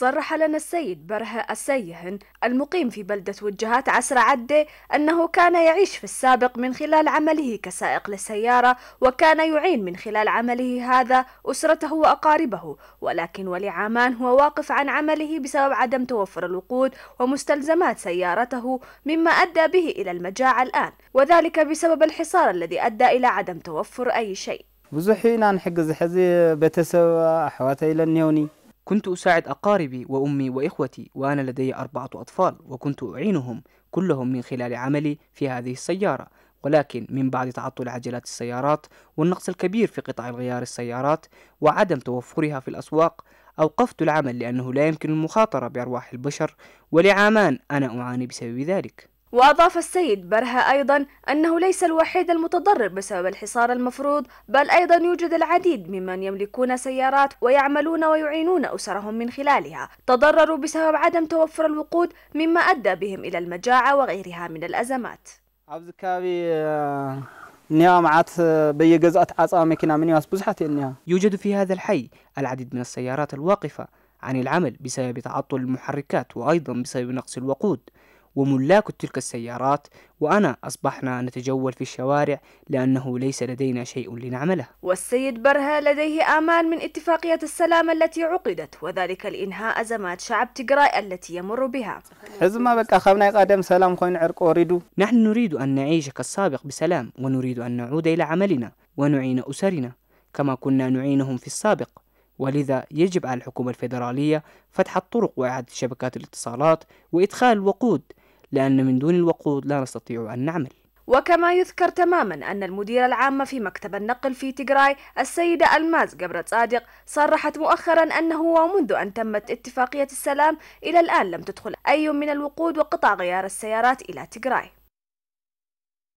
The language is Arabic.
صرح لنا السيد بره السيهن المقيم في بلدة وجهات عسر عدة أنه كان يعيش في السابق من خلال عمله كسائق للسيارة وكان يعين من خلال عمله هذا أسرته وأقاربه ولكن ولعامان هو واقف عن عمله بسبب عدم توفر الوقود ومستلزمات سيارته مما أدى به إلى المجاعة الآن وذلك بسبب الحصار الذي أدى إلى عدم توفر أي شيء ብዙሕ ኢና ንሕግዝ ሕዚ ቤተሰብ ኣሕዋተይ كنت أساعد أقاربي وأمي وإخوتي وأنا لدي أربعة أطفال وكنت أعينهم كلهم من خلال عملي في هذه السيارة ولكن من بعد تعطل عجلات السيارات والنقص الكبير في قطع الغيار السيارات وعدم توفرها في الأسواق أوقفت العمل لأنه لا يمكن المخاطرة بأرواح البشر ولعامان أنا أعاني بسبب ذلك وأضاف السيد برهة أيضا أنه ليس الوحيد المتضرر بسبب الحصار المفروض بل أيضا يوجد العديد ممن يملكون سيارات ويعملون ويعينون أسرهم من خلالها تضرروا بسبب عدم توفر الوقود مما أدى بهم إلى المجاعة وغيرها من الأزمات ኣብዚ اه، يوجد في هذا الحي العديد من السيارات الواقفة عن العمل بسبب تعطل المحركات وأيضا بسبب نقص الوقود وملاك تلك السيارات وأنا أصبحنا نتجول في الشوارع لأنه ليس لدينا شيء لنعمله والسيد برها لديه آمال من اتفاقية السلام التي عقدت وذلك لإنهاء أزمات شعب تجراي التي يمر بها بك قدم سلام خوين عرق نحن نريد أن نعيش كالسابق بسلام ونريد أن نعود إلى عملنا ونعين أسرنا كما كنا نعينهم في السابق ولذا يجب على الحكومة الفيدرالية فتح الطرق وإعادة شبكات الاتصالات وإدخال الوقود لأن من دون الوقود لا نستطيع أن نعمل وكما يذكر تماما أن المديرة العامة في مكتب النقل في تيغراي السيدة ألماز قبرة صادق صرحت مؤخرا أنه ومنذ أن تمت اتفاقية السلام إلى الآن لم تدخل أي من الوقود وقطع غيار السيارات إلى تيغراي